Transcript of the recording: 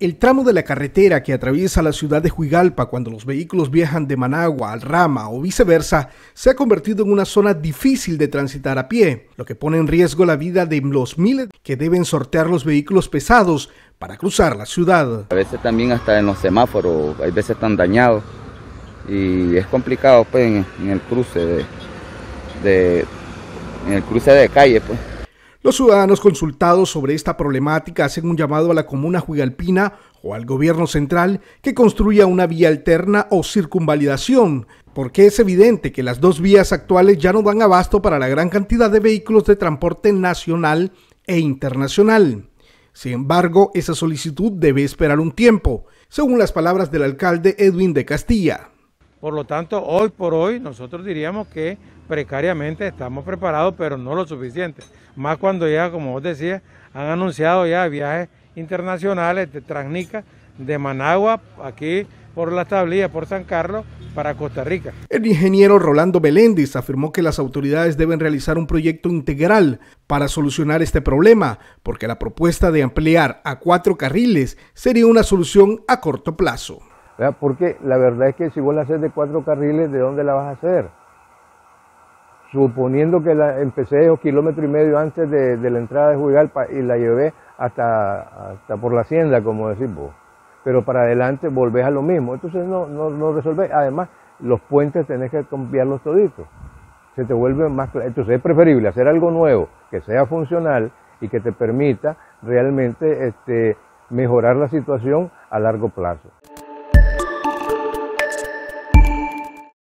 El tramo de la carretera que atraviesa la ciudad de Juigalpa cuando los vehículos viajan de Managua al Rama o viceversa se ha convertido en una zona difícil de transitar a pie, lo que pone en riesgo la vida de los miles que deben sortear los vehículos pesados para cruzar la ciudad. A veces también hasta en los semáforos, hay veces están dañados y es complicado pues, en, el cruce de, en el cruce de calle pues. Los ciudadanos consultados sobre esta problemática hacen un llamado a la comuna juigalpina o al gobierno central que construya una vía alterna o circunvalidación, porque es evidente que las dos vías actuales ya no dan abasto para la gran cantidad de vehículos de transporte nacional e internacional. Sin embargo, esa solicitud debe esperar un tiempo, según las palabras del alcalde Edwin de Castilla. Por lo tanto, hoy por hoy nosotros diríamos que precariamente estamos preparados, pero no lo suficiente. Más cuando ya, como vos decías, han anunciado ya viajes internacionales de Transnica, de Managua, aquí por la tablilla, por San Carlos, para Costa Rica. El ingeniero Rolando Beléndiz afirmó que las autoridades deben realizar un proyecto integral para solucionar este problema, porque la propuesta de ampliar a cuatro carriles sería una solución a corto plazo. Porque la verdad es que si vos la haces de cuatro carriles, ¿de dónde la vas a hacer? Suponiendo que la empecé dos kilómetros y medio antes de, la entrada de Juigalpa y la llevé hasta, por la hacienda, como decís vos. Pero para adelante volvés a lo mismo. Entonces no, no, no resolvés. Además, los puentes tenés que cambiarlos toditos. Se te vuelven más Entonces es preferible hacer algo nuevo, que sea funcional y que te permita realmente este, mejorar la situación a largo plazo.